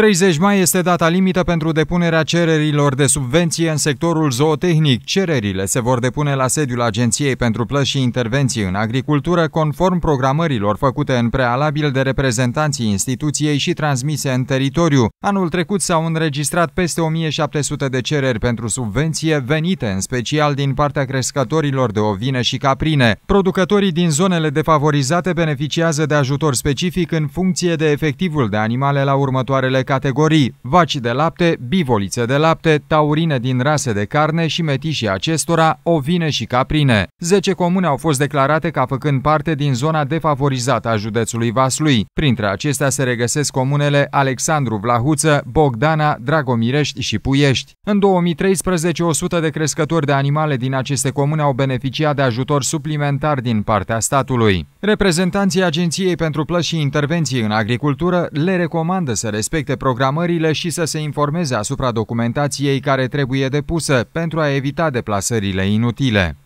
30 mai este data limită pentru depunerea cererilor de subvenție în sectorul zootehnic. Cererile se vor depune la sediul Agenției pentru plăși și Intervenții în Agricultură, conform programărilor făcute în prealabil de reprezentanții instituției și transmise în teritoriu. Anul trecut s-au înregistrat peste 1700 de cereri pentru subvenție, venite în special din partea crescătorilor de ovine și caprine. Producătorii din zonele defavorizate beneficiază de ajutor specific în funcție de efectivul de animale la următoarele categorii, vaci de lapte, bivolițe de lapte, taurine din rase de carne și metișii acestora, ovine și caprine. 10 comune au fost declarate ca făcând parte din zona defavorizată a județului Vaslui. Printre acestea se regăsesc comunele Alexandru Vlahuță, Bogdana, Dragomirești și Puiești. În 2013, 100 de crescători de animale din aceste comune au beneficiat de ajutor suplimentar din partea statului. Reprezentanții Agenției pentru Plăți și Intervenții în Agricultură le recomandă să respecte respecte programările și să se informeze asupra documentației care trebuie depusă pentru a evita deplasările inutile.